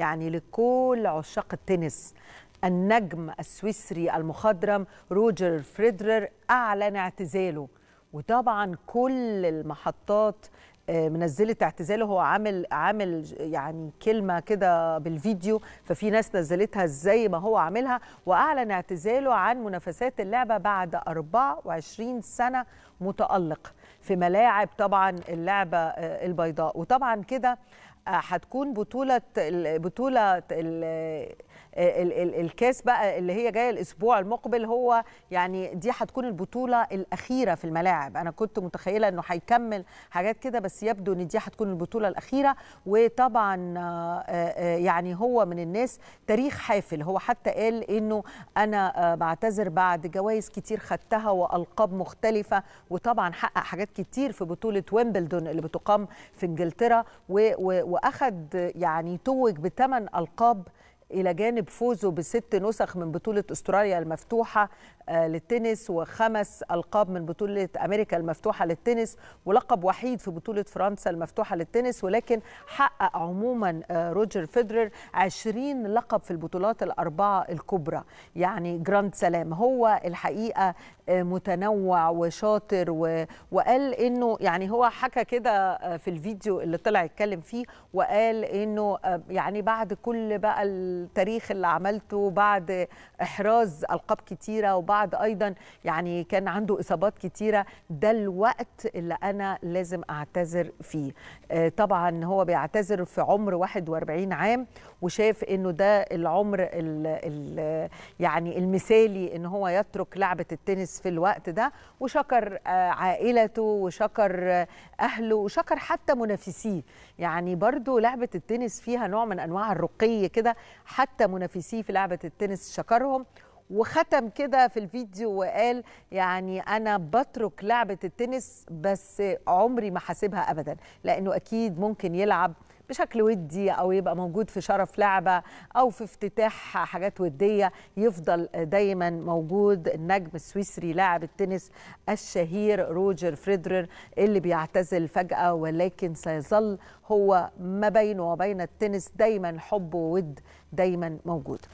يعني لكل عشاق التنس النجم السويسري المخضرم روجر فريدرر أعلن اعتزاله وطبعا كل المحطات آه، منزلت اعتزاله هو عامل عامل يعني كلمه كده بالفيديو ففي ناس نزلتها زي ما هو عاملها واعلن اعتزاله عن منافسات اللعبه بعد 24 سنه متالق في ملاعب طبعا اللعبه آه، البيضاء وطبعا كده هتكون بطوله بطوله الكاس بقى اللي هي جايه الاسبوع المقبل هو يعني دي هتكون البطوله الاخيره في الملاعب انا كنت متخيله انه هيكمل حاجات كده بس يبدو ان دي هتكون البطوله الاخيره وطبعا آه، آه، يعني هو من الناس تاريخ حافل هو حتى قال انه انا آه، بعتذر بعد جوائز كتير خدتها والقاب مختلفه وطبعا حقق حاجات كتير في بطوله ويمبلدون اللي بتقام في انجلترا و و واخد يعني توج بثمان القاب إلى جانب فوزه بست نسخ من بطولة أستراليا المفتوحة آه، للتنس وخمس ألقاب من بطولة أمريكا المفتوحة للتنس ولقب وحيد في بطولة فرنسا المفتوحة للتنس ولكن حقق عموما آه، روجر فيدرر 20 لقب في البطولات الأربعة الكبرى يعني جراند سلام هو الحقيقة آه، متنوع وشاطر و... وقال انه يعني هو حكى كده في الفيديو اللي طلع يتكلم فيه وقال انه يعني بعد كل بقى ال التاريخ اللي عملته بعد احراز القاب كتيره وبعد ايضا يعني كان عنده اصابات كتيره ده الوقت اللي انا لازم اعتذر فيه آه، طبعا هو بيعتذر في عمر 41 عام وشاف انه ده العمر الـ الـ يعني المثالي ان هو يترك لعبه التنس في الوقت ده وشكر آه، عائلته وشكر آه، اهله وشكر حتى منافسيه يعني برضو لعبه التنس فيها نوع من انواع الرقي كده حتى منافسيه في لعبه التنس شكرهم وختم كده في الفيديو وقال يعني انا بترك لعبه التنس بس عمري ما حاسبها ابدا لانه اكيد ممكن يلعب بشكل ودي او يبقى موجود في شرف لعبه او في افتتاح حاجات وديه يفضل دايما موجود النجم السويسري لاعب التنس الشهير روجر فريدرر اللي بيعتزل فجاه ولكن سيظل هو ما بينه وبين التنس دايما حب وود دايما موجود